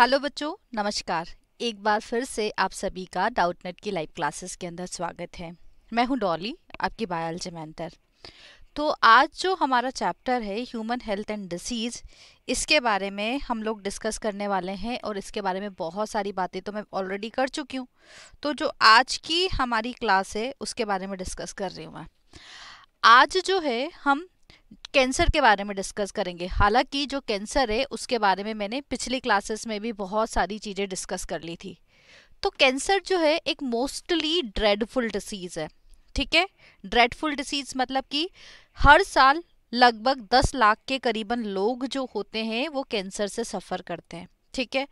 Hello बच्चों नमस्कार एक बार फिर से आप सभी का डाउटनेट की लाइव क्लासेस के अंदर स्वागत है मैं हूं डॉली आपकी बायोलॉजी मेंटर तो आज जो हमारा चैप्टर है ह्यूमन हेल्थ एंड डिसीज़ इसके बारे में हम लोग डिस्कस करने वाले हैं और इसके बारे में बहुत सारी बातें तो मैं ऑलरेडी कर चुकी हूँ तो जो आज की हमारी क्लास है उसके बारे में डिस्कस कर रही हूँ मैं आज जो है हम कैंसर के बारे में डिस्कस करेंगे हालांकि जो कैंसर है उसके बारे में मैंने पिछली क्लासेस में भी बहुत सारी चीज़ें डिस्कस कर ली थी तो कैंसर जो है एक मोस्टली ड्रेडफुल डिसीज़ है ठीक है ड्रेडफुल डिसीज़ मतलब कि हर साल लगभग 10 लाख के करीबन लोग जो होते हैं वो कैंसर से सफ़र करते हैं ठीक है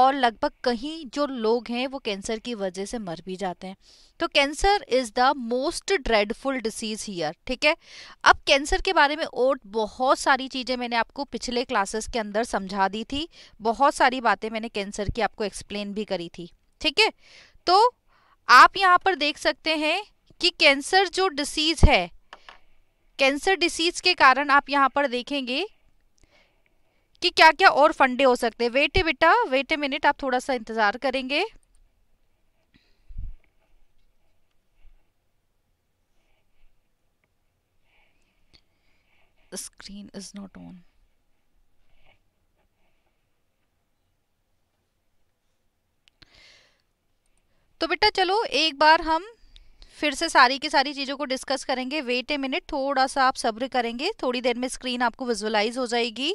और लगभग कहीं जो लोग हैं वो कैंसर की वजह से मर भी जाते हैं तो cancer is the most dreadful disease here ठीक है अब कैंसर के बारे में और बहुत सारी चीज़ें मैंने आपको पिछले क्लासेस के अंदर समझा दी थी बहुत सारी बातें मैंने कैंसर की आपको एक्सप्लेन भी करी थी ठीक है तो आप यहाँ पर देख सकते हैं कि कैंसर जो डिसीज़ है कैंसर डिसीज़ के कारण आप यहाँ पर देखेंगे कि क्या क्या और फंडे हो सकते हैं वेट ए बेटा वेट ए मिनट आप थोड़ा सा इंतज़ार करेंगे स्क्रीन इज़ नॉट ऑन तो बेटा चलो एक बार हम फिर से सारी की सारी चीज़ों को डिस्कस करेंगे वेट ए मिनट थोड़ा सा आप सब्र करेंगे थोड़ी देर में स्क्रीन आपको विजुअलाइज हो जाएगी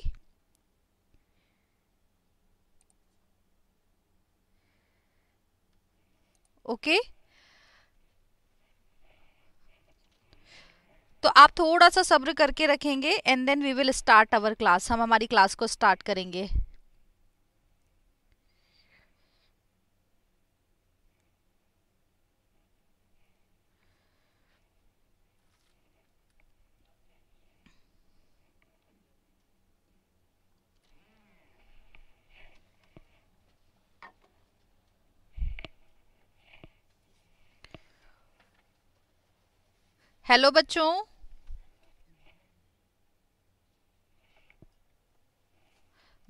ओके तो आप थोड़ा सा सब्र करके रखेंगे and then we will start our class हम हमारी क्लास को स्टार्ट करेंगे हेलो बच्चों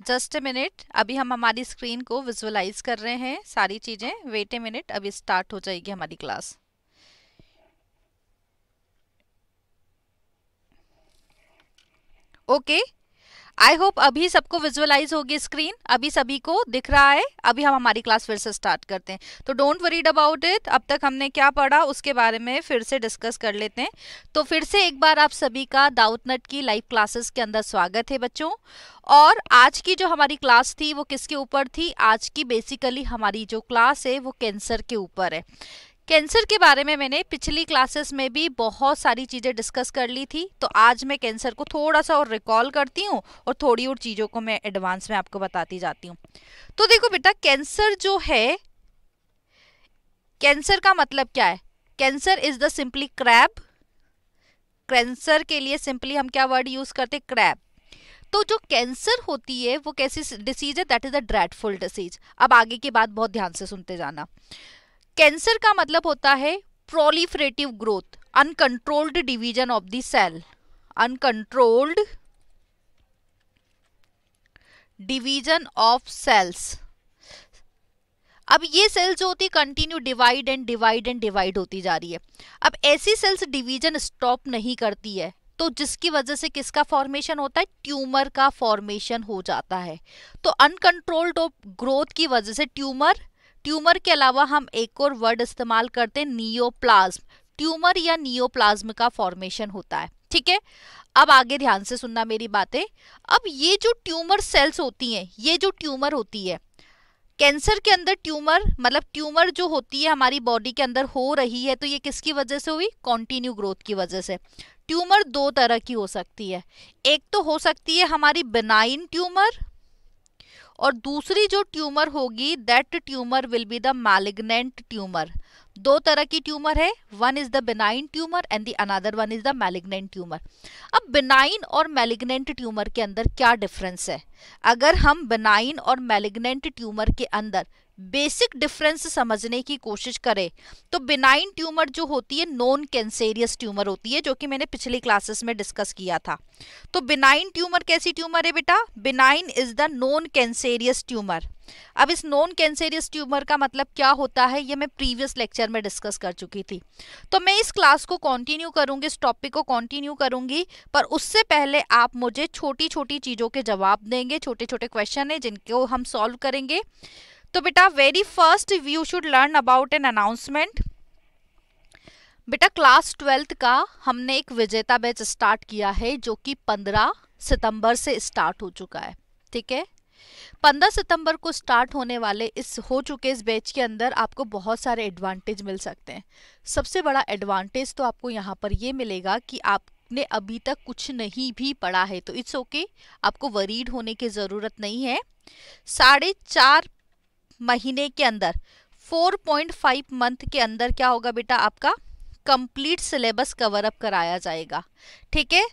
जस्ट ए मिनट अभी हम हमारी स्क्रीन को विजुअलाइज कर रहे हैं सारी चीज़ें वेट ए मिनट अभी स्टार्ट हो जाएगी हमारी class okay okay, I hope अभी सबको विजुअलाइज होगी स्क्रीन अभी सभी को दिख रहा है अभी हम हमारी क्लास फिर से स्टार्ट करते हैं तो डोंट वरीड अबाउट इट अब तक हमने क्या पढ़ा उसके बारे में फिर से डिस्कस कर लेते हैं तो फिर से एक बार आप सभी का दाऊत नट की लाइव क्लासेस के अंदर स्वागत है बच्चों और आज की जो हमारी क्लास थी वो किसके ऊपर थी आज की बेसिकली हमारी जो क्लास है वो कैंसर के ऊपर है कैंसर के बारे में मैंने पिछली क्लासेस में भी बहुत सारी चीज़ें डिस्कस कर ली थी तो आज मैं कैंसर को थोड़ा सा और रिकॉल करती हूँ और थोड़ी और चीज़ों को मैं एडवांस में आपको बताती जाती हूँ तो देखो बेटा कैंसर जो है कैंसर का मतलब क्या है cancer is the simply crab cancer के लिए सिंपली हम क्या वर्ड यूज़ करते क्रैब तो जो कैंसर होती है वो कैसी डिसीज है that is a dreadful disease अब आगे की बात बहुत ध्यान से सुनते जाना कैंसर का मतलब होता है proliferative growth uncontrolled division of the cell uncontrolled division of cells अब ये सेल्स जो होती है continue divide and divide and divide होती जा रही है अब ऐसी सेल्स डिवीजन स्टॉप नहीं करती है तो जिसकी वजह से किसका फॉर्मेशन होता है ट्यूमर का फॉर्मेशन हो जाता है तो अनकंट्रोल्ड ग्रोथ की वजह से ट्यूमर ट्यूमर के अलावा हम एक और वर्ड इस्तेमाल करते हैं नियोप्लाज्म ट्यूमर या नियोप्लाज्म का फॉर्मेशन होता है ठीक है अब आगे ध्यान से सुनना मेरी बातें अब ये जो ट्यूमर सेल्स होती हैं ये जो ट्यूमर होती है कैंसर के अंदर ट्यूमर मतलब ट्यूमर जो होती है हमारी बॉडी के अंदर हो रही है तो ये किसकी वजह से हुई कॉन्टिन्यू ग्रोथ की वजह से ट्यूमर दो तरह की हो सकती है एक तो हो सकती है हमारी बेनाइन ट्यूमर और दूसरी जो ट्यूमर होगी that tumour will be the malignant tumour दो तरह की ट्यूमर है one is the benign tumour and the another one is the malignant tumour अब बेनाइन और मैलिग्नेंट ट्यूमर के अंदर क्या डिफरेंस है अगर हम बेनाइन और मैलिग्नेंट ट्यूमर के अंदर बेसिक डिफरेंस समझने की कोशिश करें तो बिनाइन ट्यूमर जो होती है नॉन कैंसेरियस ट्यूमर होती है जो कि मैंने पिछली क्लासेस में डिस्कस किया था तो बिनाइन ट्यूमर कैसी ट्यूमर है बेटा benign is the non cancerous tumour अब इस नॉन कैंसेरियस ट्यूमर का मतलब क्या होता है ये मैं प्रीवियस लेक्चर में डिस्कस कर चुकी थी तो मैं इस क्लास को कंटिन्यू करूंगी इस टॉपिक को कंटिन्यू करूंगी पर उससे पहले आप मुझे छोटी छोटी चीज़ों के जवाब देंगे छोटे छोटे क्वेश्चन है जिनको हम सॉल्व करेंगे तो बेटा very first you should learn about an announcement बेटा क्लास ट्वेल्थ का हमने एक विजेता बैच स्टार्ट किया है जो कि पंद्रह सितंबर से स्टार्ट हो चुका है ठीक है पंद्रह सितंबर को स्टार्ट होने वाले इस हो चुके इस बैच के अंदर आपको बहुत सारे एडवांटेज मिल सकते हैं सबसे बड़ा एडवांटेज तो आपको यहाँ पर ये मिलेगा कि आप आपने अभी तक कुछ नहीं भी पढ़ा है तो इट्स ओके okay, आपको वरीड होने की ज़रूरत नहीं है साढ़े चार महीने के अंदर 4.5 मंथ के अंदर क्या होगा बेटा आपका कंप्लीट सिलेबस कवर अप कराया जाएगा ठीक है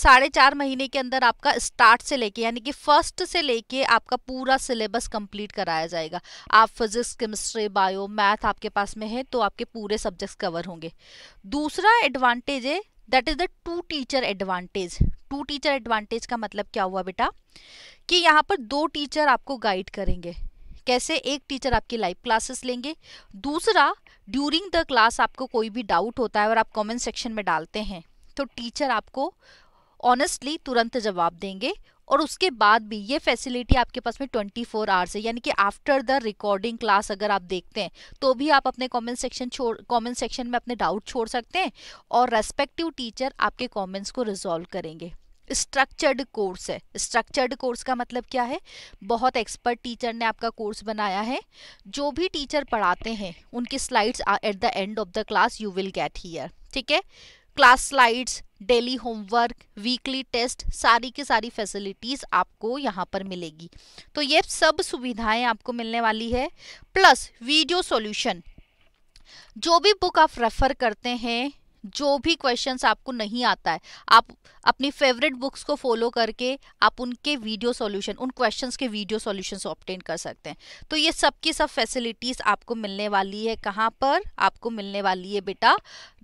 साढ़े चार महीने के अंदर आपका स्टार्ट से लेके यानी कि फर्स्ट से लेके आपका पूरा सिलेबस कंप्लीट कराया जाएगा आप फिजिक्स केमिस्ट्री बायो मैथ आपके पास में है तो आपके पूरे सब्जेक्ट्स कवर होंगे दूसरा एडवांटेज है that is the two teacher advantage two teacher advantage का मतलब क्या हुआ बेटा कि यहाँ पर दो टीचर आपको गाइड करेंगे कैसे एक टीचर आपकी लाइव क्लासेस लेंगे दूसरा ड्यूरिंग द क्लास आपको कोई भी डाउट होता है और आप कमेंट सेक्शन में डालते हैं तो टीचर आपको ऑनेस्टली तुरंत जवाब देंगे और उसके बाद भी ये फैसिलिटी आपके पास में 24 फोर आवर्स है यानी कि आफ्टर द रिकॉर्डिंग क्लास अगर आप देखते हैं तो भी आप अपने कमेंट सेक्शन छोड़ कमेंट सेक्शन में अपने डाउट छोड़ सकते हैं और रेस्पेक्टिव टीचर आपके कमेंट्स को रिजॉल्व करेंगे स्ट्रक्चर्ड कोर्स है स्ट्रक्चर्ड कोर्स का मतलब क्या है बहुत एक्सपर्ट टीचर ने आपका कोर्स बनाया है जो भी टीचर पढ़ाते हैं उनकी slides at the end of the class you will get here ठीक है class slides daily homework weekly test सारी की सारी फैसिलिटीज़ आपको यहाँ पर मिलेगी तो ये सब सुविधाएं आपको मिलने वाली है प्लस वीडियो सॉल्यूशन जो भी बुक आप रेफर करते हैं जो भी क्वेश्चंस आपको नहीं आता है आप अपनी फेवरेट बुक्स को फॉलो करके आप उनके वीडियो सॉल्यूशन उन क्वेश्चंस के वीडियो सॉल्यूशंस ऑप्टेन कर सकते हैं तो ये सब की सब फैसिलिटीज़ आपको मिलने वाली है कहाँ पर आपको मिलने वाली है बेटा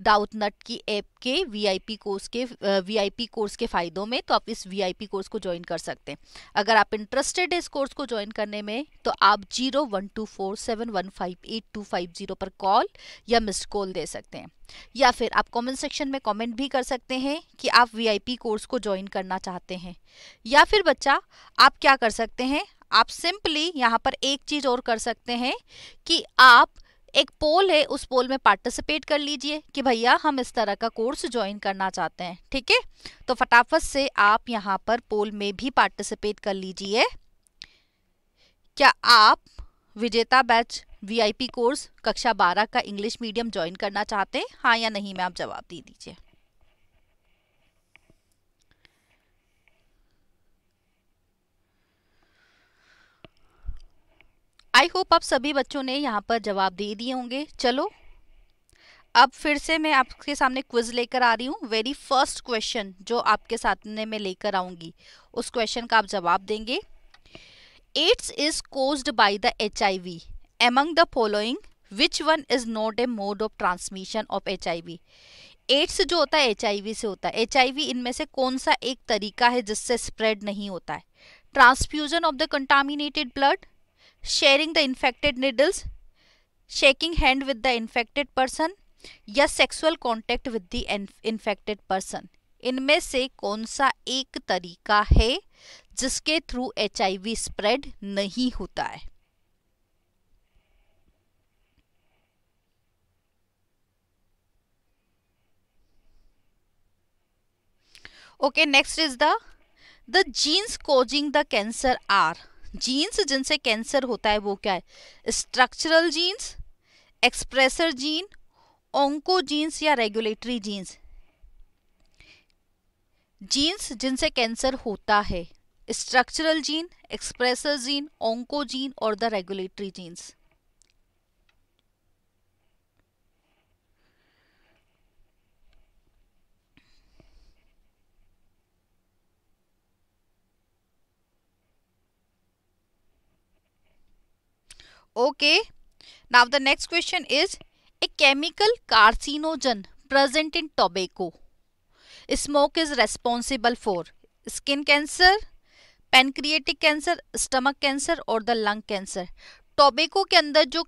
डाउट नट की ऐप के वीआईपी कोर्स के वीआईपी कोर्स के फ़ायदों में तो आप इस वी कोर्स को ज्वाइन कर सकते हैं अगर आप इंटरेस्टेड है इस कोर्स को ज्वाइन करने में तो आप zero one two four seven one five eight two five zero पर कॉल या मिस्ड कॉल दे सकते हैं या फिर आप कमेंट सेक्शन में कमेंट भी कर सकते हैं कि आप वीआईपी कोर्स को ज्वाइन करना चाहते हैं या फिर बच्चा आप क्या कर सकते हैं आप सिंपली यहाँ पर एक चीज़ और कर सकते हैं कि आप एक पोल है उस पोल में पार्टिसिपेट कर लीजिए कि भैया हम इस तरह का कोर्स ज्वाइन करना चाहते हैं ठीक है तो फटाफट से आप यहाँ पर पोल में भी पार्टिसिपेट कर लीजिए क्या आप विजेता बैच वीआईपी कोर्स कक्षा बारह का इंग्लिश मीडियम ज्वाइन करना चाहते हैं हाँ या नहीं मैं आप जवाब दे दीजिए आई होप आप सभी बच्चों ने यहाँ पर जवाब दे दिए होंगे चलो अब फिर से मैं आपके सामने क्विज लेकर आ रही हूँ वेरी फर्स्ट क्वेश्चन जो आपके सामने मैं लेकर आऊंगी उस क्वेश्चन का आप जवाब देंगे AIDS is caused by the H I V among the following which one is not a mode of transmission of HIV AIDS जो होता है एच से होता है एच इनमें से कौन सा एक तरीका है जिससे स्प्रेड नहीं होता है transfusion of the contaminated blood sharing the infected needles shaking hand with the infected person या sexual contact with the infected person इनमें से कौन सा एक तरीका है जिसके थ्रू एच स्प्रेड नहीं होता है okay next is the the genes causing the cancer are genes जिनसे कैंसर होता है वो क्या है structural genes expressor gene oncogenes या रेगुलेटरी जीन्स जीन्स जिनसे कैंसर होता है structural gene expressor gene oncogene और the regulatory genes okay now the next question is a chemical carcinogen present in tobacco smoke is responsible for skin cancer pancreatic cancer stomach cancer और the lung cancer tobacco के अंदर जो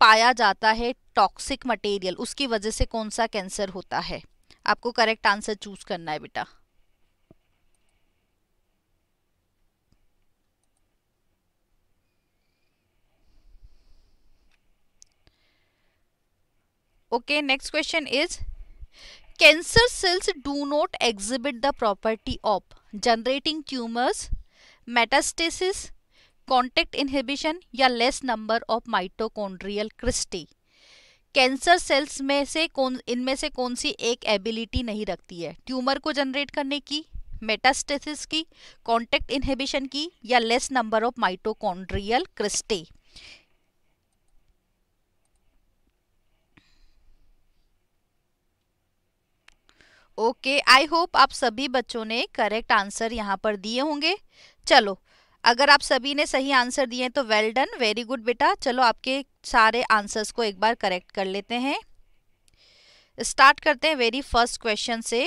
पाया जाता है toxic material उसकी वजह से कौन सा कैंसर होता है आपको करेक्ट आंसर चूज करना है बेटा okay next question is cancer cells do not exhibit the property of generating tumours metastasis contact inhibition या less number of mitochondrial cristae cancer cells में से कौन इनमें से कौन सी एक एबिलिटी नहीं रखती है ट्यूमर को जनरेट करने की मेटास्टेसिस की कॉन्टेक्ट इनहिबिशन की या less number of mitochondrial cristae okay I hope आप सभी बच्चों ने करेक्ट आंसर यहाँ पर दिए होंगे चलो अगर आप सभी ने सही आंसर दिए तो वेल डन वेरी गुड बेटा चलो आपके सारे आंसर्स को एक बार करेक्ट कर लेते हैं स्टार्ट करते हैं वेरी फर्स्ट क्वेश्चन से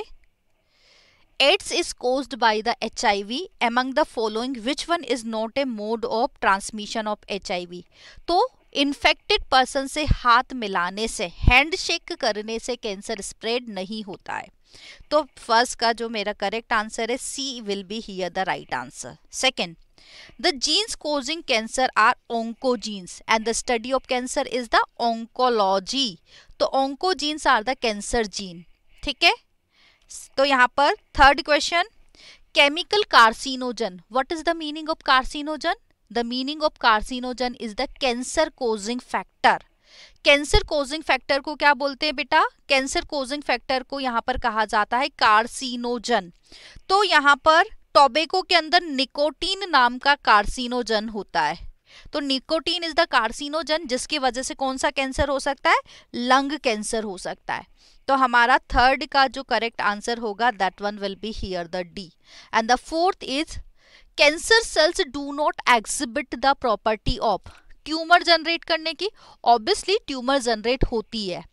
AIDS is cause by the H I V among the following which one is not a mode of transmission of H I V तो इन्फेक्टेड पर्सन से हाथ मिलाने से हैंडशेक करने से कैंसर स्प्रेड नहीं होता है तो फर्स्ट का जो मेरा करेक्ट आंसर है C will be here the right answer second the genes causing cancer are oncogenes and the study of cancer is the oncology तो oncogenes are the cancer gene ठीक है तो यहां पर third question chemical carcinogen what is the meaning of carcinogen the meaning of carcinogen is the cancer causing factor cancer causing factor को क्या बोलते हैं बेटा कैंसर कोजिंग फैक्टर को यहां पर कहा जाता है कार्सिनोजन तो यहां पर टोबेको के अंदर निकोटीन नाम का कार्सिनोजन होता है तो निकोटीन इज द कार्सिनोजन जिसकी वजह से कौन सा कैंसर हो सकता है लंग कैंसर हो सकता है तो हमारा थर्ड का जो करेक्ट आंसर होगा that one will be here the D and the fourth is cancer cells do not exhibit the property of tumour generate करने की ऑब्वियसली ट्यूमर जनरेट होती है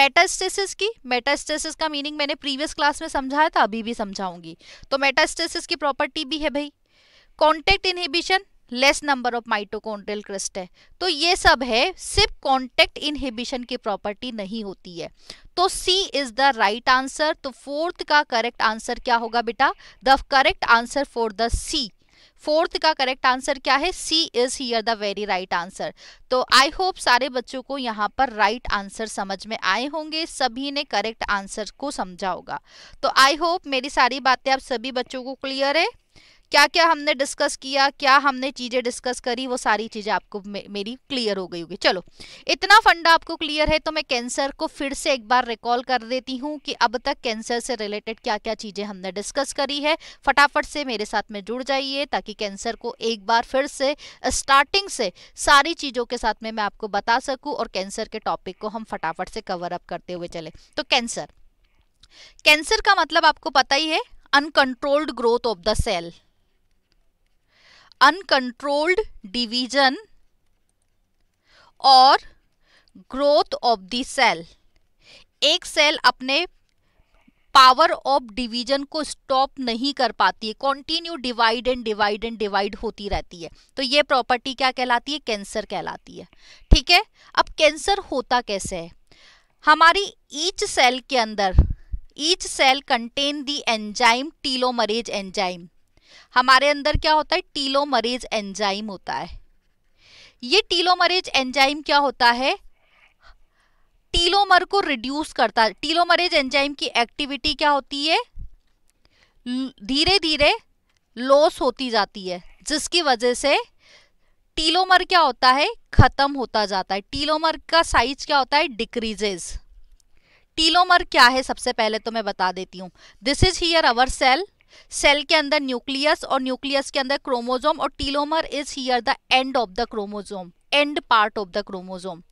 मेटास्टेसिस की मेटास्टेसिस का मीनिंग मैंने प्रीवियस क्लास में समझाया था अभी भी समझाऊंगी तो मेटास्टेसिस की प्रॉपर्टी भी है भाई contact inhibition less number of mitochondrial cristae है तो ये सब है सिर्फ कॉन्टेक्ट इनहिबिशन की प्रॉपर्टी नहीं होती है तो C is the right answer तो फोर्थ का करेक्ट आंसर क्या होगा बेटा the correct answer for the C fourth का करेक्ट आंसर क्या है C is here the very right answer तो आई होप सारे बच्चों को यहाँ पर राइट right आंसर समझ में आए होंगे सभी ने करेक्ट आंसर को समझा होगा तो आई होप मेरी सारी बातें आप सभी बच्चों को क्लियर है क्या क्या हमने डिस्कस किया क्या हमने चीज़ें डिस्कस करी वो सारी चीज़ें आपको मे मेरी क्लियर हो गई होगी चलो इतना फंडा आपको क्लियर है तो मैं कैंसर को फिर से एक बार रिकॉल कर देती हूँ कि अब तक कैंसर से रिलेटेड क्या क्या चीज़ें हमने डिस्कस करी है फटाफट से मेरे साथ में जुड़ जाइए ताकि कैंसर को एक बार फिर से स्टार्टिंग से सारी चीज़ों के साथ में मैं आपको बता सकूँ और कैंसर के टॉपिक को हम फटाफट से कवर अप करते हुए चले तो कैंसर कैंसर का मतलब आपको पता ही है uncontrolled growth of the cell uncontrolled division और ग्रोथ ऑफ द सेल एक सेल अपने पावर ऑफ डिवीजन को स्टॉप नहीं कर पाती है continue divide and divide and divide होती रहती है तो ये प्रॉपर्टी क्या कहलाती है कैंसर कहलाती है ठीक है अब कैंसर होता कैसे है हमारी ईच सेल के अंदर each cell contain the enzyme telomerase enzyme हमारे अंदर क्या होता है टीलोमरेज एंजाइम होता है ये टीलोमरेज एंजाइम क्या होता है टीलोमर को रिड्यूस करता है टीलोमरेज एंजाइम की एक्टिविटी क्या होती है धीरे धीरे लॉस होती जाती है जिसकी वजह से टीलोमर क्या होता है खत्म होता जाता है टीलोमर का साइज क्या होता है डिक्रीजेज टीलोमर क्या है सबसे पहले तो मैं बता देती हूँ this is here our cell cell के अंदर न्यूक्लियस और न्यूक्लियस के अंदर क्रोमोजोम और telomere is here the end of the chromosome end part of the chromosome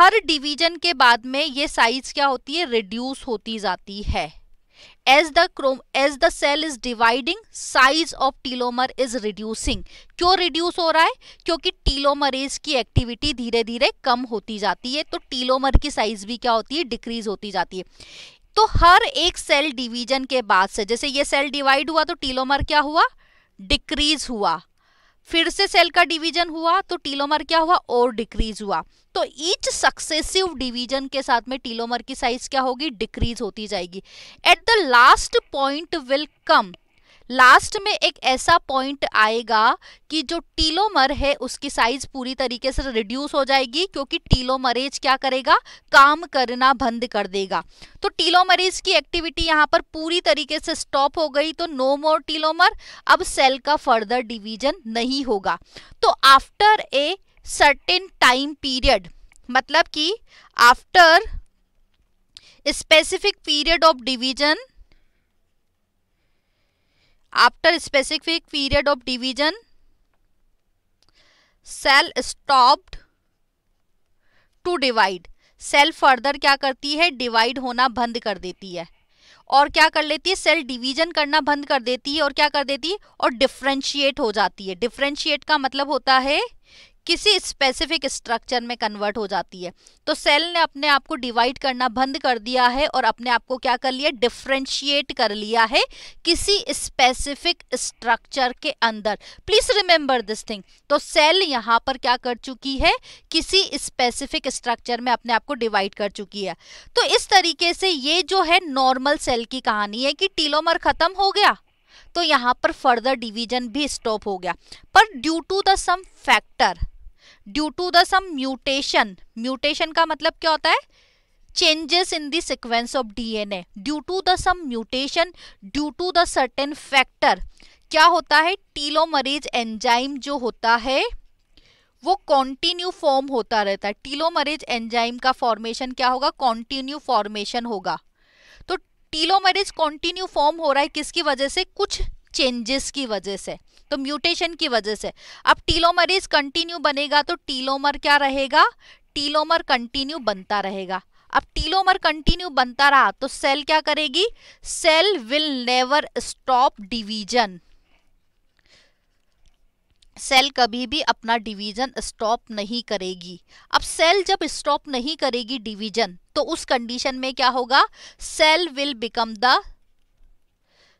हर डिवीजन के बाद में ये साइज क्या होती है रिड्यूस होती जाती है as the chrome as the cell is dividing size of telomere is reducing क्यों रिड्यूस हो रहा है क्योंकि टीलोमरेज की एक्टिविटी धीरे धीरे कम होती जाती है तो टीलोमर की साइज भी क्या होती है डिक्रीज होती जाती है तो हर एक सेल डिवीजन के बाद से जैसे ये सेल डिवाइड हुआ तो टीलोमर क्या हुआ डिक्रीज हुआ फिर से सेल का डिवीजन हुआ तो टीलोमर क्या हुआ और डिक्रीज हुआ तो ईच सक्सेसिव डिवीजन के साथ में टीलोमर की साइज क्या होगी डिक्रीज होती जाएगी at the last point will come last में एक ऐसा पॉइंट आएगा कि जो टीलोमर है उसकी साइज पूरी तरीके से रिड्यूस हो जाएगी क्योंकि टीलोमरेज क्या करेगा काम करना बंद कर देगा तो टीलोमरेज की एक्टिविटी यहाँ पर पूरी तरीके से स्टॉप हो गई तो नो मोर टीलोमर अब सेल का फर्दर डिवीजन नहीं होगा तो after a certain time period मतलब कि after specific period of division after specific period of division cell stop to divide cell further क्या करती है डिवाइड होना बंद कर देती है और क्या कर लेती है सेल डिवीजन करना बंद कर देती है और क्या कर देती है और डिफ्रेंशिएट हो जाती है डिफ्रेंशिएट का मतलब होता है किसी स्पेसिफिक स्ट्रक्चर में कन्वर्ट हो जाती है तो सेल ने अपने आप को डिवाइड करना बंद कर दिया है और अपने आप को क्या कर लिया डिफ्रेंशिएट कर लिया है किसी स्पेसिफिक स्ट्रक्चर के अंदर प्लीज रिमेंबर दिस थिंग तो सेल यहाँ पर क्या कर चुकी है किसी स्पेसिफिक स्ट्रक्चर में अपने आप को डिवाइड कर चुकी है तो इस तरीके से ये जो है नॉर्मल सेल की कहानी है कि टीलोमर खत्म हो गया तो यहाँ पर फर्दर डिवीजन भी स्टॉप हो गया पर due to the some factor due to the some mutation mutation का मतलब क्या होता है changes in the sequence of of DNA due to the some mutation due to the certain factor क्या होता है टीलोमरीज एंजाइम जो होता है वो कॉन्टिन्यू फॉर्म होता रहता है टीलोमरीज एंजाइम का फॉर्मेशन क्या होगा कॉन्टिन्यू फॉर्मेशन होगा तो टीलोमरीज कॉन्टिन्यू फॉर्म हो रहा है किसकी वजह से कुछ चेंजेस की वजह से तो म्यूटेशन की वजह से अब टीलोमरीज कंटिन्यू बनेगा तो टीलोमर क्या रहेगा टीलोमर कंटिन्यू बनता रहेगा अब टीलोमर कंटिन्यू बनता रहा तो सेल क्या करेगी cell will never stop division cell कभी भी अपना डिवीजन स्टॉप नहीं करेगी अब सेल जब स्टॉप नहीं करेगी डिवीजन तो उस कंडीशन में क्या होगा cell will become the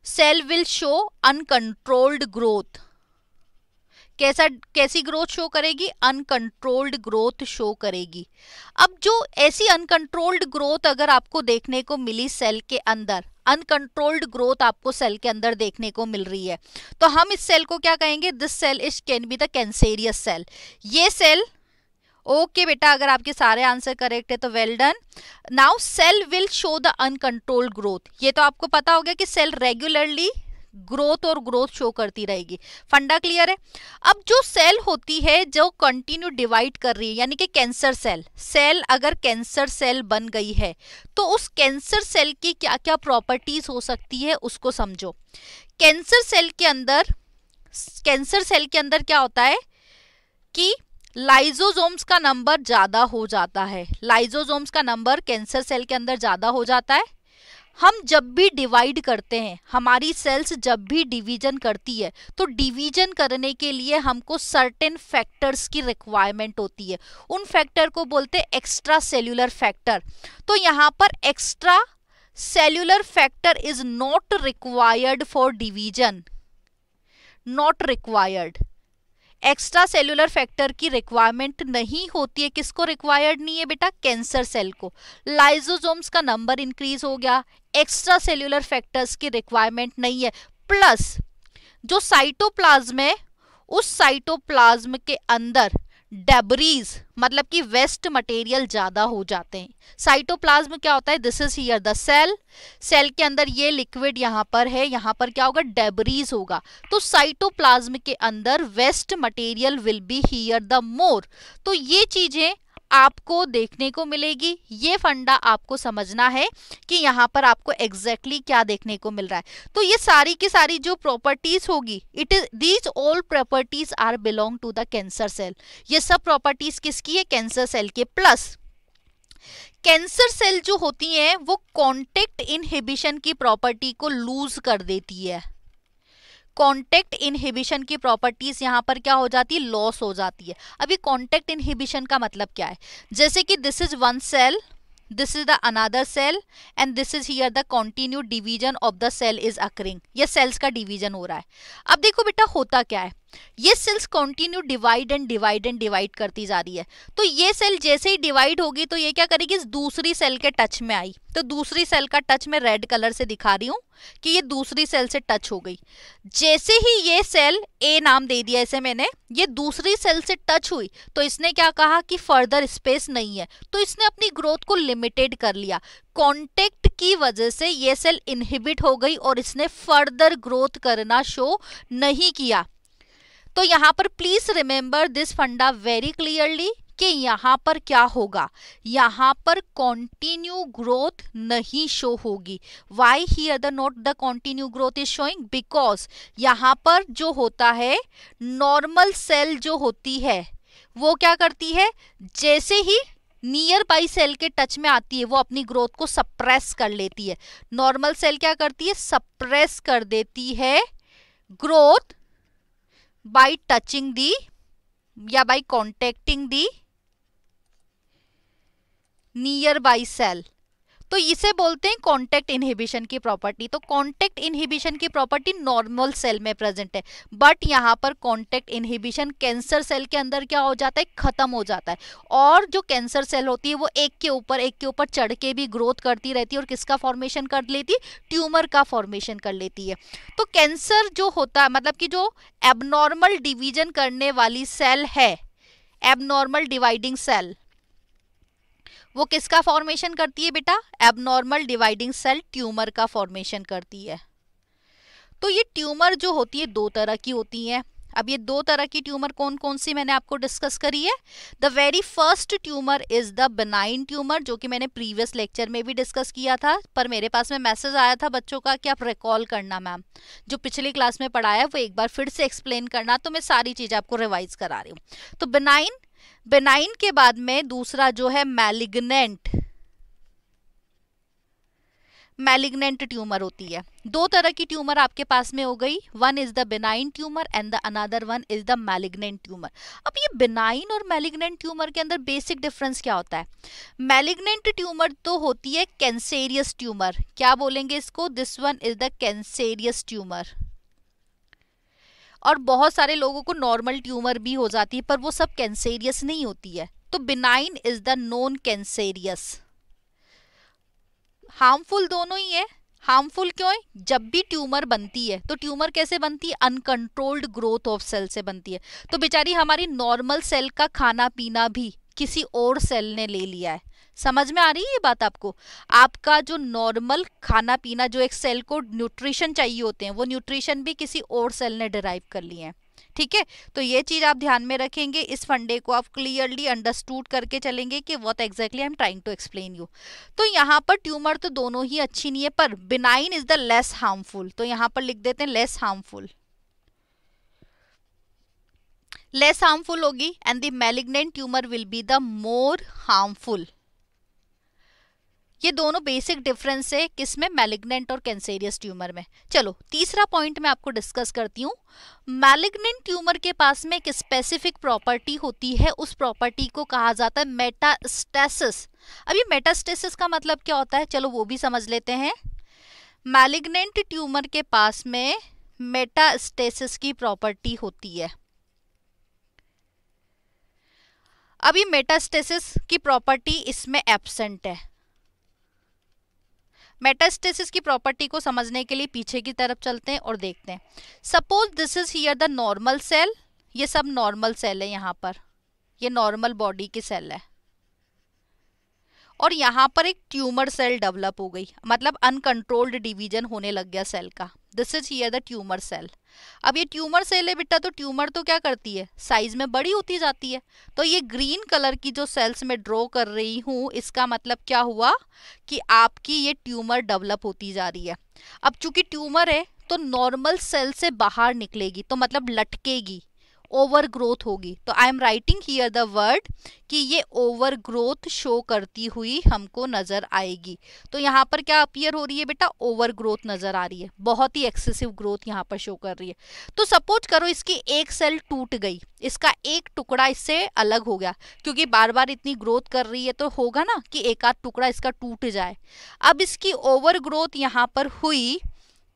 cell will show uncontrolled growth कैसा कैसी ग्रोथ शो करेगी अनकंट्रोल्ड ग्रोथ शो करेगी अब जो ऐसी अनकंट्रोल्ड ग्रोथ अगर आपको देखने को मिली सेल के अंदर अनकंट्रोल्ड ग्रोथ आपको सेल के अंदर देखने को मिल रही है तो हम इस सेल को क्या कहेंगे this cell is can be the cancerous cell ये सेल ओके बेटा अगर आपके सारे आंसर करेक्ट है तो well done now cell will show the uncontrolled growth ये तो आपको पता हो गया कि सेल रेगुलरली ग्रोथ और ग्रोथ शो करती रहेगी फंडा क्लियर है अब जो सेल होती है जो कंटिन्यू डिवाइड कर रही है यानी कि कैंसर सेल सेल अगर कैंसर सेल बन गई है तो उस कैंसर सेल की क्या क्या प्रॉपर्टीज हो सकती है उसको समझो कैंसर सेल के अंदर कैंसर सेल के अंदर क्या होता है कि लाइजोजोम्स का नंबर ज़्यादा हो जाता है लाइजोजोम्स का नंबर कैंसर सेल के अंदर ज़्यादा हो जाता है हम जब भी डिवाइड करते हैं हमारी सेल्स जब भी डिवीजन करती है तो डिवीजन करने के लिए हमको सर्टेन फैक्टर्स की रिक्वायरमेंट होती है उन फैक्टर को बोलते हैं एक्स्ट्रा सेल्यूलर फैक्टर तो यहाँ पर extra cellular factor is not required for division not required extra cellular factor की रिक्वायरमेंट नहीं होती है किसको रिक्वायर्ड नहीं है बेटा कैंसर सेल को लाइजोजोम्स का नंबर इंक्रीज हो गया एक्स्ट्रा सेलुलर फैक्टर्स की रिक्वायरमेंट नहीं है प्लस जो साइटोप्लाज्म है उस साइटोप्लाज्म के अंदर डेबरीज मतलब कि वेस्ट मटेरियल ज़्यादा हो जाते हैं साइटोप्लाज्म क्या होता है this is here the cell cell के अंदर ये लिक्विड यहां पर है यहां पर क्या होगा डेबरीज होगा तो साइटोप्लाज्म के अंदर waste material will be here the more तो ये चीज़ें आपको देखने को मिलेगी ये फंडा आपको समझना है कि यहाँ पर आपको एग्जैक्टली exactly क्या देखने को मिल रहा है तो ये सारी की सारी जो प्रॉपर्टीज होगी it is these all properties are belong to the cancer cell ये सब प्रॉपर्टीज किसकी है कैंसर सेल के प्लस कैंसर सेल जो होती है वो कॉन्टेक्ट इनहिबिशन की प्रॉपर्टी को लूज कर देती है कॉन्टेक्ट इनहिबिशन की प्रॉपर्टीज यहाँ पर क्या हो जाती है लॉस हो जाती है अभी कॉन्टेक्ट इनहिबिशन का मतलब क्या है जैसे कि this is one cell this is the another cell and this is here the continue division of the cell is occurring यह सेल्स का डिविजन हो रहा है अब देखो बेटा होता क्या है ये cells continue divide and divide and divide करती जा रही है तो ये सेल जैसे ही डिवाइड होगी तो ये क्या करेगी इस दूसरी सेल के टच में आई तो दूसरी सेल का टच में रेड कलर से दिखा रही हूं कि ये दूसरी सेल से टच हो गई जैसे ही ये सेल ए नाम दे दिया इसे मैंने ये दूसरी सेल से टच हुई तो इसने क्या कहा कि फर्दर स्पेस नहीं है तो इसने अपनी ग्रोथ को लिमिटेड कर लिया कॉन्टेक्ट की वजह से ये सेल इनहिबिट हो गई और इसने फर्दर ग्रोथ करना शो नहीं किया तो यहाँ पर प्लीज रिमेंबर दिस फंडा वेरी क्लियरली कि यहाँ पर क्या होगा यहाँ पर कॉन्टिन्यू ग्रोथ नहीं शो होगी वाई ही the not the continue growth is showing because यहाँ पर जो होता है नॉर्मल सेल जो होती है वो क्या करती है जैसे ही नियर बाई सेल के टच में आती है वो अपनी ग्रोथ को सप्रेस कर लेती है नॉर्मल सेल क्या करती है सप्रेस कर देती है growth by touching the yeah by contacting the nearby cell तो इसे बोलते हैं कॉन्टेक्ट इनहिबिशन की प्रॉपर्टी तो कॉन्टेक्ट इनहिबिशन की प्रॉपर्टी नॉर्मल सेल में प्रेजेंट है बट यहाँ पर कॉन्टेक्ट इनहिबिशन कैंसर सेल के अंदर क्या हो जाता है खत्म हो जाता है और जो कैंसर सेल होती है वो एक के ऊपर एक के ऊपर चढ़ के भी ग्रोथ करती रहती है और किसका फॉर्मेशन कर लेती ट्यूमर का फॉर्मेशन कर लेती है तो कैंसर जो होता है मतलब कि जो एबनॉर्मल डिवीजन करने वाली सेल है एबनॉर्मल डिवाइडिंग सेल वो किसका फॉर्मेशन करती है बेटा एबनॉर्मल डिवाइडिंग सेल ट्यूमर का फॉर्मेशन करती है तो ये ट्यूमर जो होती है दो तरह की होती हैं अब ये दो तरह की ट्यूमर कौन कौन सी मैंने आपको डिस्कस करी है the very first tumour is the benign tumour जो कि मैंने प्रीवियस लेक्चर में भी डिस्कस किया था पर मेरे पास में मैसेज आया था बच्चों का कि आप रिकॉल करना मैम जो पिछली क्लास में पढ़ाया है वो एक बार फिर से एक्सप्लेन करना तो मैं सारी चीज़ आपको रिवाइज करा रही हूँ तो बेनाइन बेनाइन के बाद में दूसरा जो है मैलिग्नेंट मैलिग्नेंट ट्यूमर होती है दो तरह की ट्यूमर आपके पास में हो गई one is the benign tumour and the another one is the malignant tumour अब ये बेनाइन और मैलिग्नेंट ट्यूमर के अंदर बेसिक डिफरेंस क्या होता है मैलिग्नेंट ट्यूमर तो होती है कैंसेरियस ट्यूमर क्या बोलेंगे इसको this one is the cancerous tumour और बहुत सारे लोगों को नॉर्मल ट्यूमर भी हो जाती है पर वो सब कैंसेरियस नहीं होती है तो benign is the non cancerous harmful दोनों ही है हार्मफुल क्यों है जब भी ट्यूमर बनती है तो ट्यूमर कैसे बनती है अनकंट्रोल्ड ग्रोथ ऑफ सेल से बनती है तो बेचारी हमारी नॉर्मल सेल का खाना पीना भी किसी और सेल ने ले लिया है समझ में आ रही है ये बात आपको आपका जो नॉर्मल खाना पीना जो एक सेल को न्यूट्रिशन चाहिए होते हैं वो न्यूट्रिशन भी किसी और सेल ने डिराइव कर लिए हैं ठीक है तो ये चीज आप ध्यान में रखेंगे इस फंडे को आप क्लियरली अंडरस्टूड करके चलेंगे कि what exactly I am trying to explain you तो यहाँ पर ट्यूमर तो दोनों ही अच्छी नहीं है पर benign is the less harmful तो यहाँ पर लिख देते हैं लेस हार्मफुल लेस हार्मफुल होगी and the malignant tumour will be the more harmful ये दोनों बेसिक डिफरेंस है किस में मैलिग्नेंट और कैंसेरियस ट्यूमर में चलो तीसरा पॉइंट मैं आपको डिस्कस करती हूँ मैलिग्नेंट ट्यूमर के पास में एक स्पेसिफिक प्रॉपर्टी होती है उस प्रॉपर्टी को कहा जाता है मेटास्टेसिस अब ये मेटास्टेसिस का मतलब क्या होता है चलो वो भी समझ लेते हैं मैलिग्नेंट ट्यूमर के पास में मेटास्टेसिस की प्रॉपर्टी होती है अभी मेटास्टेसिस की प्रॉपर्टी इसमें एब्सेंट है मेटास्टेसिस की प्रॉपर्टी को समझने के लिए पीछे की तरफ चलते हैं और देखते हैं suppose this is here the normal cell ये सब नॉर्मल सेल है यहाँ पर ये नॉर्मल बॉडी की सेल है और यहाँ पर एक ट्यूमर सेल डेवलप हो गई मतलब अनकंट्रोल्ड डिवीजन होने लग गया सेल का this is here the tumour cell अब ये ट्यूमर सेल है बेटा तो ट्यूमर तो क्या करती है साइज में बड़ी होती जाती है तो ये ग्रीन कलर की जो सेल्स में ड्रॉ कर रही हूँ इसका मतलब क्या हुआ कि आपकी ये ट्यूमर डेवलप होती जा रही है अब चूंकि ट्यूमर है तो नॉर्मल सेल से बाहर निकलेगी तो मतलब लटकेगी ओवर ग्रोथ होगी तो I am writing here the word कि ये ओवर ग्रोथ शो करती हुई हमको नज़र आएगी तो यहाँ पर क्या अपियर हो रही है बेटा ओवर ग्रोथ नज़र आ रही है बहुत ही एक्सेसिव ग्रोथ यहाँ पर शो कर रही है तो सपोज करो इसकी एक सेल टूट गई इसका एक टुकड़ा इससे अलग हो गया क्योंकि बार बार इतनी ग्रोथ कर रही है तो होगा ना कि एक आध टुकड़ा इसका टूट जाए अब इसकी ओवर ग्रोथ यहाँ पर हुई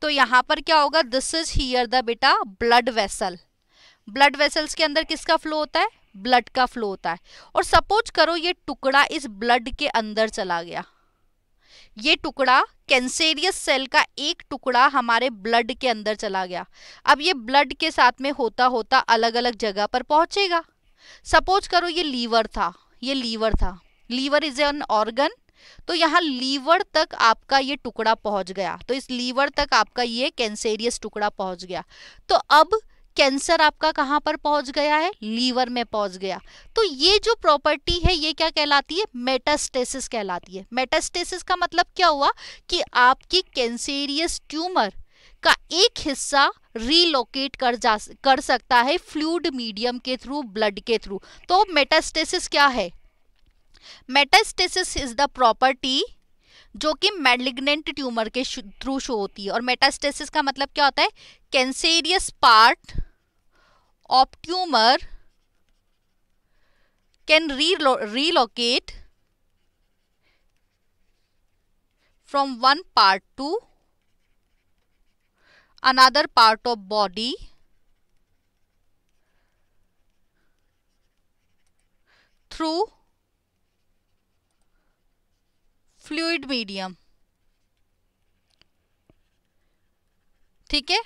तो यहाँ पर क्या होगा दिस इज हियर द बेटा ब्लड वेसल ब्लड वेसल्स के अंदर किसका फ्लो होता है ब्लड का फ्लो होता है और सपोज करो ये टुकड़ा इस ब्लड के अंदर चला गया ये टुकड़ा कैंसेरियस सेल का एक टुकड़ा हमारे ब्लड के अंदर चला गया अब ये ब्लड के साथ में होता होता अलग अलग जगह पर पहुंचेगा सपोज करो ये लीवर था ये लीवर था लीवर इज एन ऑर्गन तो यहाँ लीवर तक आपका ये टुकड़ा पहुंच गया तो इस लीवर तक आपका ये कैंसेरियस टुकड़ा पहुंच गया तो अब कैंसर आपका कहां पर पहुंच गया है लीवर में पहुंच गया तो ये जो प्रॉपर्टी है ये क्या कहलाती है मेटास्टेसिस कहलाती है मेटास्टेसिस का मतलब क्या हुआ कि आपकी कैंसेरियस ट्यूमर का एक हिस्सा रीलोकेट कर जा कर सकता है फ्लूड मीडियम के थ्रू ब्लड के थ्रू तो मेटास्टेसिस क्या है मेटास्टेसिस इज द प्रॉपर्टी जो कि मेलिग्नेंट ट्यूमर के थ्रू शो होती है और मेटास्टेसिस का मतलब क्या होता है cancerous part of tumour can relocate from one part to another part of body through fluid medium ठीक है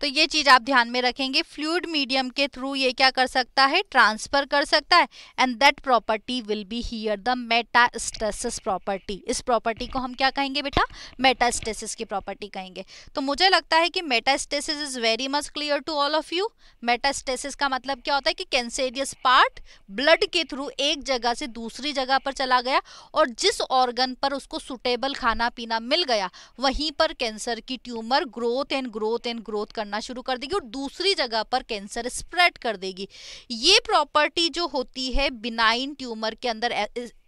तो ये चीज आप ध्यान में रखेंगे फ्लूड मीडियम के थ्रू ये क्या कर सकता है ट्रांसफर कर सकता है and that property will be here the metastasis property इस प्रॉपर्टी को हम क्या कहेंगे बेटा मेटास्टेसिस की प्रॉपर्टी कहेंगे तो मुझे लगता है कि metastasis is very much clear to all of you metastasis का मतलब क्या होता है कि कैंसेरियस पार्ट ब्लड के थ्रू एक जगह से दूसरी जगह पर चला गया और जिस ऑर्गन पर उसको सुटेबल खाना पीना मिल गया वहीं पर कैंसर की tumour growth and growth and growth करना करना शुरू कर देगी और दूसरी जगह पर कैंसर स्प्रेड कर देगी ये प्रॉपर्टी जो होती है बिनाइन ट्यूमर के अंदर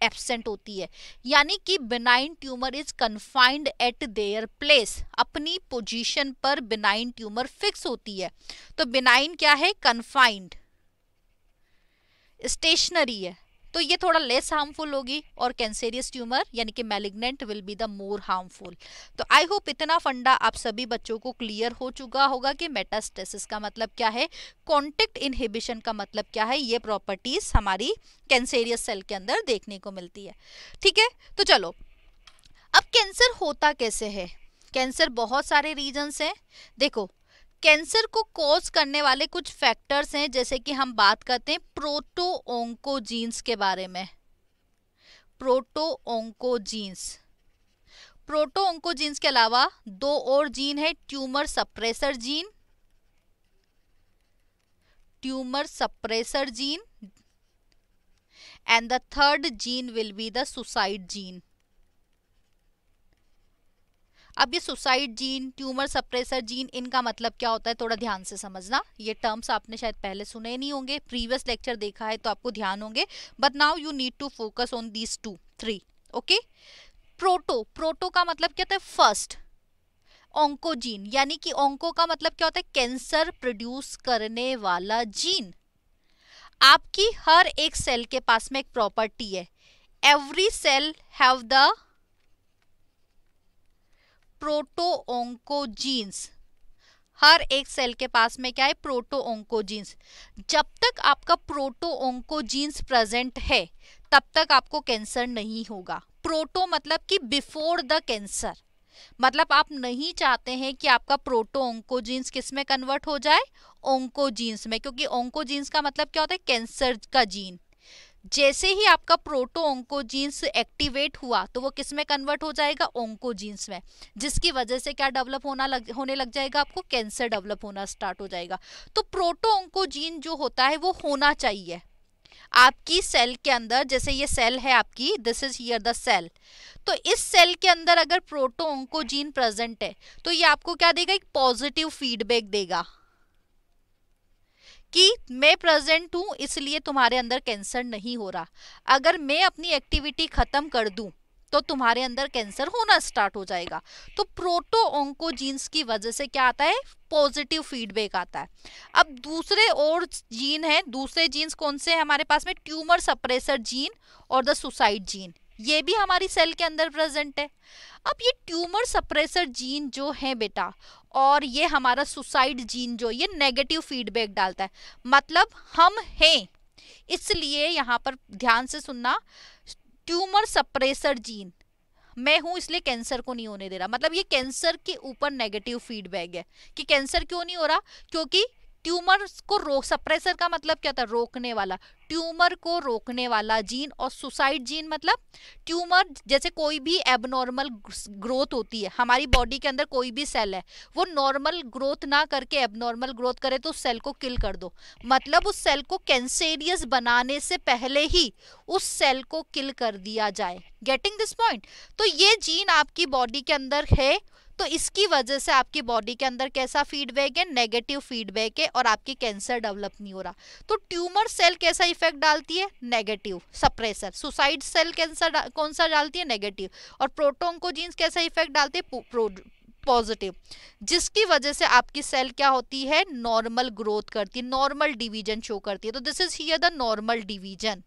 एबसेंट होती है यानी कि benign tumour is confined at their place अपनी पोजिशन पर बिनाइन ट्यूमर फिक्स होती है तो बिनाइन क्या है कन्फाइंड स्टेशनरी है तो ये थोड़ा लेस हार्मफुल होगी और कैंसेरियस ट्यूमर यानी कि malignant will be the more harmful तो आई होप इतना फंडा आप सभी बच्चों को क्लियर हो चुका होगा कि मेटास्टेसिस का मतलब क्या है कॉन्टेक्ट इनहिबिशन का मतलब क्या है ये प्रॉपर्टीज हमारी कैंसेरियस सेल के अंदर देखने को मिलती है ठीक है तो चलो अब कैंसर होता कैसे है कैंसर बहुत सारे रीजन्स हैं देखो कैंसर को कॉज करने वाले कुछ फैक्टर्स हैं जैसे कि हम बात करते हैं प्रोटो ओंकोजींस के बारे में प्रोटो ओंकोजींस प्रोटो ओंकोजींस के अलावा दो और जीन है tumour suppressor gene tumour suppressor gene and the third gene will be the suicide gene अब ये suicide gene tumour suppressor gene इनका मतलब क्या होता है थोड़ा ध्यान से समझना ये टर्म्स आपने शायद पहले सुने नहीं होंगे प्रीवियस लेक्चर देखा है तो आपको ध्यान होंगे but now you need to focus on these two three okay proto proto का मतलब क्या होता है फर्स्ट ऑंकोजीन यानी कि ऑंको का मतलब क्या होता है कैंसर प्रोड्यूस करने वाला जीन आपकी हर एक सेल के पास में एक प्रॉपर्टी है every cell have the proto oncogenes हर एक सेल के पास में क्या है प्रोटो ओंकोजींस जब तक आपका प्रोटो ओंकोजींस प्रेजेंट है तब तक आपको कैंसर नहीं होगा प्रोटो मतलब कि बिफोर द कैंसर मतलब आप नहीं चाहते हैं कि आपका प्रोटो ओंकोजींस किस में कन्वर्ट हो जाए ओंकोजींस में क्योंकि ओंकोजींस का मतलब क्या होता है कैंसर का जीन जैसे ही आपका प्रोटो ओंकोजींस एक्टिवेट हुआ तो वो किस में कन्वर्ट हो जाएगा ओंकोजींस में जिसकी वजह से क्या डेवलप होना लग होने लग जाएगा आपको कैंसर डेवलप होना स्टार्ट हो जाएगा तो प्रोटो ओंकोजीन जो होता है वो होना चाहिए आपकी सेल के अंदर जैसे ये सेल है आपकी this is here the cell तो इस सेल के अंदर अगर प्रोटो ओंकोजीन प्रेजेंट है तो ये आपको क्या देगा एक पॉजिटिव फीडबैक देगा कि मैं प्रेजेंट हूँ इसलिए तुम्हारे अंदर कैंसर नहीं हो रहा अगर मैं अपनी एक्टिविटी ख़त्म कर दूँ तो तुम्हारे अंदर कैंसर होना स्टार्ट हो जाएगा तो प्रोटो ओंकोजीन्स की वजह से क्या आता है पॉजिटिव फीडबैक आता है अब दूसरे और जीन हैं दूसरे जीन्स कौन से हैं हमारे पास में ट्यूमर सप्रेसर जीन और द सुसाइड जीन ये भी हमारी सेल के अंदर प्रेजेंट है अब ये ट्यूमर सप्रेसर जीन जो है बेटा और ये हमारा सुसाइड जीन जो ये नेगेटिव फीडबैक डालता है मतलब हम हैं इसलिए यहाँ पर ध्यान से सुनना ट्यूमर सप्रेसर जीन मैं हूँ इसलिए कैंसर को नहीं होने दे रहा मतलब ये कैंसर के ऊपर नेगेटिव फीडबैक है कि कैंसर क्यों नहीं हो रहा क्योंकि ट्यूमर को रोक सप्रेसर का मतलब क्या था रोकने वाला ट्यूमर को रोकने वाला जीन और सुसाइड जीन मतलब ट्यूमर जैसे कोई भी एबनॉर्मल ग्रोथ होती है हमारी बॉडी के अंदर कोई भी सेल है वो नॉर्मल ग्रोथ ना करके एबनॉर्मल ग्रोथ करे तो उस सेल को किल कर दो मतलब उस सेल को कैंसेरियस बनाने से पहले ही उस सेल को किल कर दिया जाए गेटिंग दिस पॉइंट तो ये जीन आपकी बॉडी के अंदर है तो इसकी वजह से आपकी बॉडी के अंदर कैसा फीडबैक है नेगेटिव फीडबैक है और आपकी कैंसर डेवलप नहीं हो रहा तो ट्यूमर सेल कैसा इफेक्ट डालती है negative suppressor suicide cell cancer कौन सा डालती है नेगेटिव और प्रोटोंको जीन्स कैसा इफेक्ट डालती है पॉजिटिव जिसकी वजह से आपकी सेल क्या होती है नॉर्मल ग्रोथ करती है नॉर्मल डिवीजन शो करती है तो this is here the normal division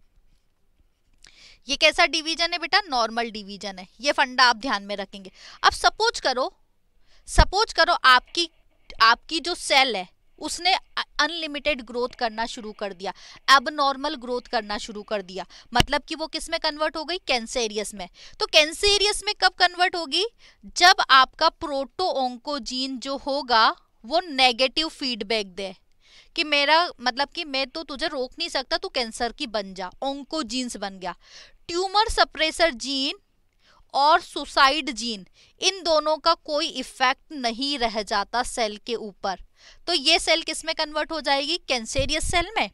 ये कैसा डिवीजन है बेटा नॉर्मल डिवीजन है ये फंडा आप ध्यान में रखेंगे अब सपोज करो सपोज करो आपकी आपकी जो सेल है उसने अनलिमिटेड ग्रोथ करना शुरू कर दिया अब नॉर्मल ग्रोथ करना शुरू कर दिया मतलब कि वो किस में कन्वर्ट हो गई कैंसेरियस में तो कैंसेरियस में कब कन्वर्ट होगी जब आपका प्रोटो ओंकोजीन जो होगा वो नेगेटिव फीडबैक दे कि मेरा मतलब कि मैं तो तुझे रोक नहीं सकता तू कैंसर की बन जा ओंकोजीन्स बन गया ट्यूमर सप्रेसर जीन और सुसाइड जीन इन दोनों का कोई इफेक्ट नहीं रह जाता सेल के ऊपर तो ये सेल किस में कन्वर्ट हो जाएगी कैंसेरियस सेल में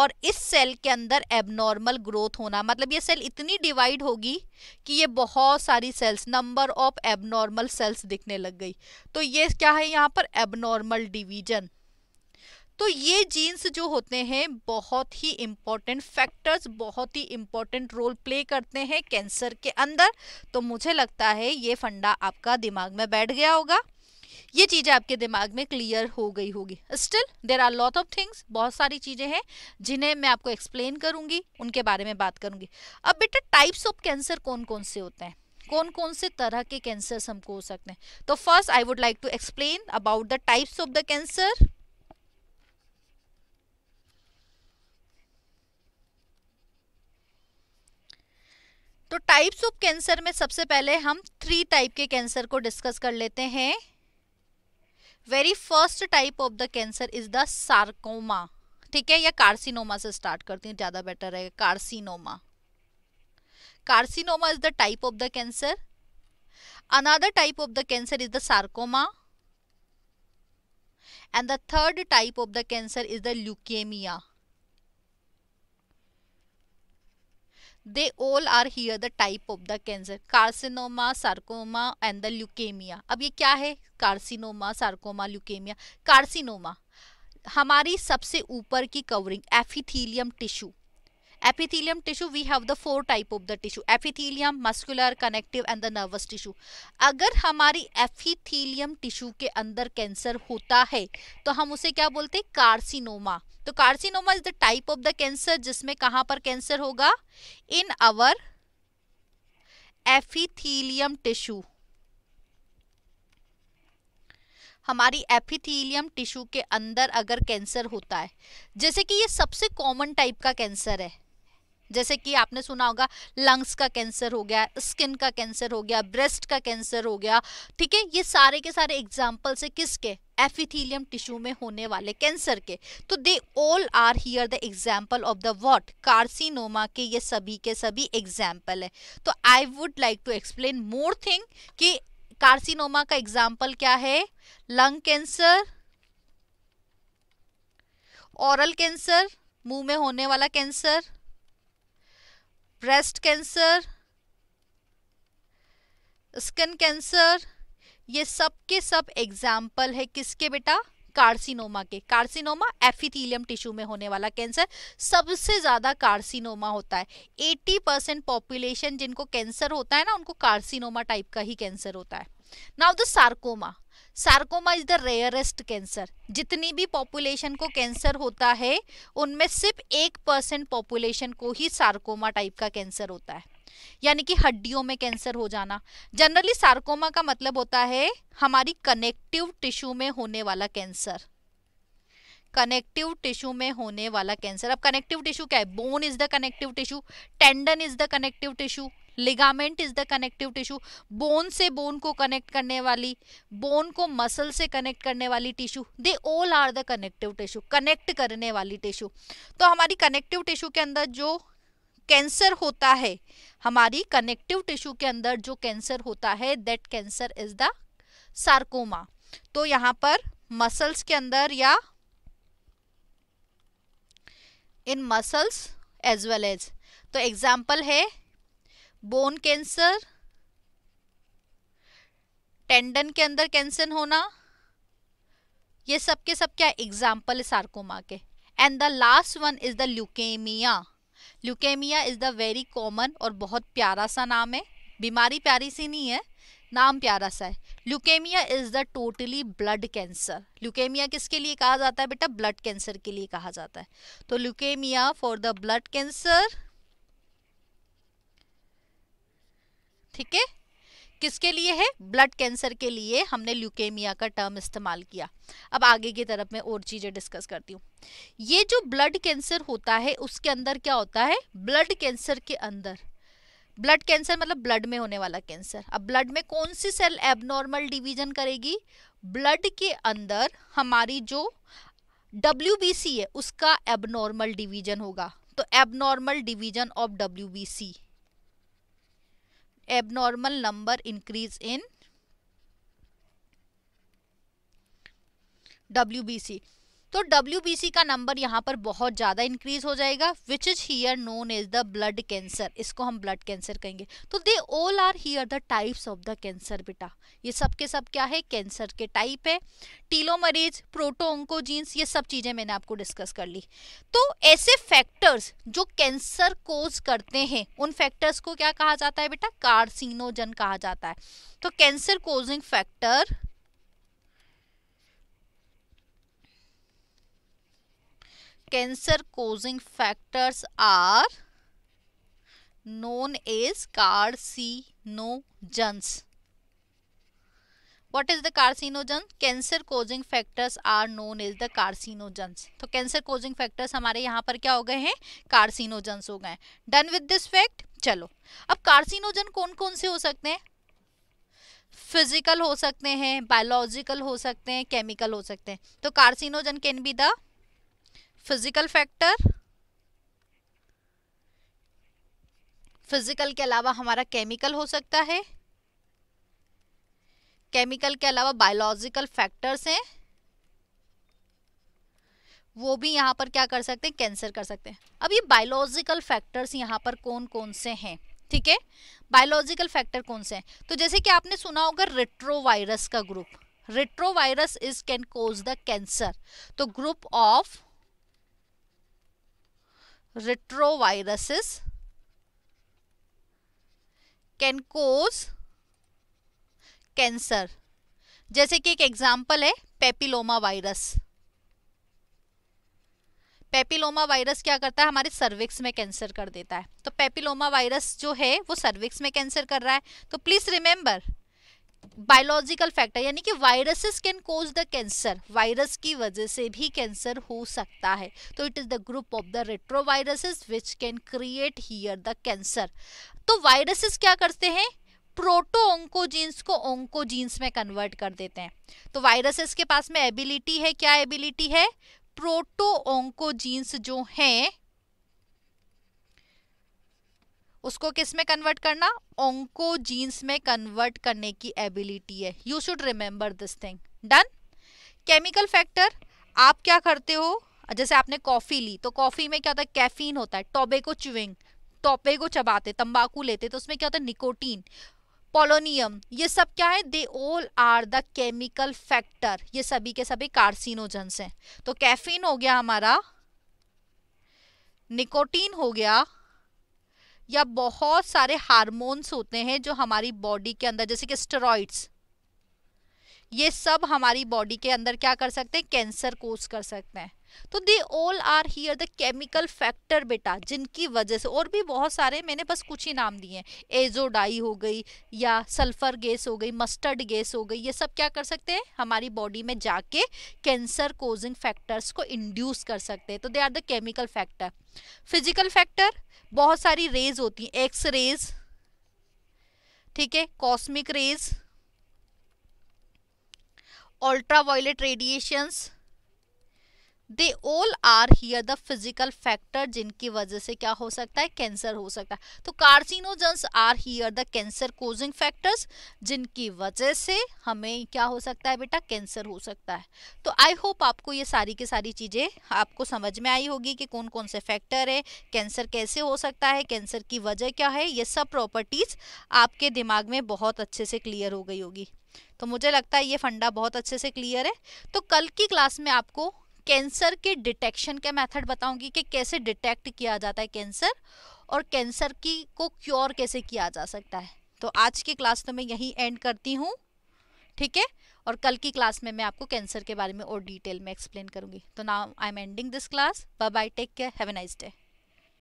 और इस सेल के अंदर एबनॉर्मल ग्रोथ होना मतलब ये सेल इतनी डिवाइड होगी कि ये बहुत सारी cells number of abnormal cells दिखने लग गई तो ये क्या है यहाँ पर एबनॉर्मल डिवीजन तो ये जीन्स जो होते हैं बहुत ही इम्पॉर्टेंट फैक्टर्स बहुत ही इम्पॉर्टेंट रोल प्ले करते हैं कैंसर के अंदर तो मुझे लगता है ये फंडा आपका दिमाग में बैठ गया होगा ये चीज़ें आपके दिमाग में क्लियर हो गई होगी still there are lot of things बहुत सारी चीज़ें हैं जिन्हें मैं आपको एक्सप्लेन करूंगी उनके बारे में बात करूंगी अब बेटा टाइप्स ऑफ कैंसर कौन कौन से होते हैं कौन कौन से तरह के कैंसर हमको हो सकते हैं तो first I would like to explain about the types of the cancer तो टाइप्स ऑफ कैंसर में सबसे पहले हम थ्री टाइप के कैंसर को डिस्कस कर लेते हैं very first type of the cancer is the sarcoma ठीक है या कार्सिनोमा से स्टार्ट करती हूँ ज्यादा बेटर रहेगा carcinoma carcinoma is the type of the cancer another type of the cancer is the sarcoma and the third type of the cancer is the leukaemia they all are here the type of the cancer carcinoma sarcoma and the leukaemia अब ये क्या है carcinoma sarcoma leukaemia carcinoma हमारी सबसे ऊपर की covering epithelium tissue epithelium tissue we have the four type of the tissue epithelium muscular connective and the nervous tissue agar hamari epithelium tissue ke andar cancer hota hai to hum use kya bolte हैं carcinoma तो carcinoma is the type of the cancer जिसमें कहाँ पर cancer होगा in our epithelium tissue हमारी epithelium tissue के अंदर अगर कैंसर होता है जैसे कि ये सबसे कॉमन टाइप का कैंसर है जैसे कि आपने सुना होगा लंग्स का कैंसर हो गया स्किन का कैंसर हो गया ब्रेस्ट का कैंसर हो गया ठीक है ये सारे के सारे एग्जाम्पल्स है किसके एफिथीलियम टिश्यू में होने वाले कैंसर के तो they all are here the example of the what carcinoma के ये सभी के सभी एग्जाम्पल है तो I would like to explain more thing कि कार्सिनोमा का एग्जाम्पल क्या है लंग कैंसर ओरल कैंसर मुंह में होने वाला cancer breast cancer skin cancer ये सब के सब एग्जाम्पल है किसके बेटा कार्सिनोमा के कार्सिनोमा एफिथीलियम टिश्यू में होने वाला कैंसर सबसे ज़्यादा कार्सिनोमा होता है 80 परसेंट पॉपुलेशन जिनको कैंसर होता है ना उनको कार्सिनोमा टाइप का ही कैंसर होता है now the sarcoma sarcoma is the rarest cancer जितनी भी पॉपुलेशन को कैंसर होता है उनमें सिर्फ एक परसेंट पॉपुलेशन को ही सार्कोमा टाइप का कैंसर होता है यानी कि हड्डियों में कैंसर हो जाना जनरली सार्कोमा का मतलब होता है हमारी कनेक्टिव टिश्यू में होने वाला कैंसर कनेक्टिव टिश्यू में होने वाला कैंसर अब कनेक्टिव टिश्यू क्या है bone is the connective tissue tendon is the connective tissue ligament is the connective tissue bone से बोन को कनेक्ट करने वाली बोन को मसल से कनेक्ट करने वाली tissue they all are the connective tissue connect करने वाली टिश्यू तो हमारी कनेक्टिव टिश्यू के अंदर जो कैंसर होता है हमारी कनेक्टिव टिश्यू के अंदर जो कैंसर होता है that cancer is the sarcoma तो यहाँ पर मसल्स के अंदर या in muscles as well as तो एग्जाम्पल है बोन कैंसर टेंडन के अंदर कैंसर होना ये सब के सब क्या एग्जाम्पल है सार्कोमा के and the last one is the leukaemia leukaemia is the very common और बहुत प्यारा सा नाम है बीमारी प्यारी सी नहीं है नाम प्यारा सा है leukaemia is the totally blood cancer leukaemia किसके लिए कहा जाता है बेटा ब्लड कैंसर के लिए कहा जाता है तो leukaemia for the blood cancer ठीक है किसके लिए है ब्लड कैंसर के लिए हमने ल्यूकेमिया का टर्म इस्तेमाल किया अब आगे की तरफ मैं और चीज़ें डिस्कस करती हूँ ये जो ब्लड कैंसर होता है उसके अंदर क्या होता है ब्लड कैंसर के अंदर ब्लड कैंसर मतलब ब्लड में होने वाला कैंसर अब ब्लड में कौन सी सेल एबनॉर्मल डिवीजन करेगी ब्लड के अंदर हमारी जो डब्ल्यू है उसका एबनॉर्मल डिवीजन होगा तो abnormal division of W abnormal number increase in WBC. तो डब्ल्यू का नंबर यहाँ पर बहुत ज़्यादा इंक्रीज हो जाएगा which is here known is the blood cancer इसको हम ब्लड कैंसर कहेंगे तो they all are here the types of the cancer बेटा ये सब के सब क्या है कैंसर के टाइप है टीलोमरीज प्रोटोंकोजीन्स ये सब चीज़ें मैंने आपको डिस्कस कर ली तो ऐसे फैक्टर्स जो कैंसर कोज करते हैं उन फैक्टर्स को क्या कहा जाता है बेटा कार्सिनोजन कहा जाता है तो cancer causing factor cancer causing factors are known as carcinogens what is the carcinogen cancer causing factors are known is the carcinogens तो कैंसर कोजिंग फैक्टर्स हमारे यहाँ पर क्या हो गए हैं कार्सिनोजन्स हो गए डन विद दिस फैक्ट चलो अब कार्सिनोजन कौन कौन से हो सकते हैं फिजिकल हो सकते हैं बायोलॉजिकल हो सकते हैं केमिकल हो सकते हैं तो carcinogen can be the physical factor physical के अलावा हमारा केमिकल हो सकता है केमिकल के अलावा बायोलॉजिकल फैक्टर्स हैं वो भी यहाँ पर क्या कर सकते हैं कैंसर कर सकते हैं अब ये बायोलॉजिकल फैक्टर्स यहाँ पर कौन कौन से हैं ठीक है बायोलॉजिकल फैक्टर कौन से हैं तो जैसे कि आपने सुना होगा रेट्रोवायरस का group retrovirus is can cause the cancer तो group of retroviruses can cause cancer. जैसे कि एक एग्जाम्पल है पेपिलोमा वायरस पेपिलोमा वायरस क्या करता है हमारे सर्विक्स में कैंसर कर देता है तो पेपिलोमा वायरस जो है वो सर्विक्स में कैंसर कर रहा है तो प्लीज रिमेंबर बायोलॉजिकल फैक्टर यानी कि viruses can cause the cancer virus की वजह से भी कैंसर हो सकता है तो it is the group of the retroviruses which can create here the cancer तो वायरसेस क्या करते हैं प्रोटो ओंकोजीन्स को ओंकोजीन्स में कन्वर्ट कर देते हैं तो वायरसेस के पास में एबिलिटी है क्या एबिलिटी है प्रोटो ओंकोजीन्स जो हैं उसको किस में कन्वर्ट करना ओंको जीन्स में कन्वर्ट करने की एबिलिटी है you should remember this thing then chemical factor आप क्या करते हो जैसे आपने कॉफ़ी ली तो कॉफ़ी में क्या होता है कैफीन होता है टोबेको चुविंग टोबेको चबाते तंबाकू लेते तो उसमें क्या होता है निकोटीन पोलोनियम ये सब क्या है they all are the chemical factor ये सभी के सभी कार्सिनोजेंस हैं तो कैफीन हो गया हमारा निकोटीन हो गया या बहुत सारे हार्मोन्स होते हैं जो हमारी बॉडी के अंदर जैसे कि स्टेरॉइड्स ये सब हमारी बॉडी के अंदर क्या कर सकते हैं कैंसर कोस कर सकते हैं तो they all are here the chemical factor बेटा जिनकी वजह से और भी बहुत सारे मैंने बस कुछ ही नाम दिए हैं एजोडाई हो गई या सल्फर गैस हो गई मस्टर्ड गैस हो गई ये सब क्या कर सकते हैं हमारी बॉडी में जाके कैंसर कोजिंग फैक्टर्स को इंड्यूस कर सकते हैं तो they are the chemical factor physical factor बहुत सारी रेज होती हैं एक्स रेज ठीक है cosmic rays ultraviolet violet radiations they all are here the physical factor जिनकी वजह से क्या हो सकता है कैंसर हो सकता है तो carcinogens are here the cancer causing factors जिनकी वजह से हमें क्या हो सकता है बेटा कैंसर हो सकता है तो आई होप आपको ये सारी की सारी चीज़ें आपको समझ में आई होगी कि कौन कौन से फैक्टर है कैंसर कैसे हो सकता है कैंसर की वजह क्या है ये सब प्रॉपर्टीज़ आपके दिमाग में बहुत अच्छे से क्लियर हो गई होगी तो मुझे लगता है ये फंडा बहुत अच्छे से क्लियर है तो कल की क्लास में आपको कैंसर के डिटेक्शन के मेथड बताऊंगी कि कैसे डिटेक्ट किया जाता है कैंसर और कैंसर की को क्योर कैसे किया जा सकता है तो आज की क्लास तो मैं यहीं एंड करती हूँ ठीक है और कल की क्लास में मैं आपको कैंसर के बारे में और डिटेल में एक्सप्लेन करूंगी तो now I am ending this class bye bye take care have a nice day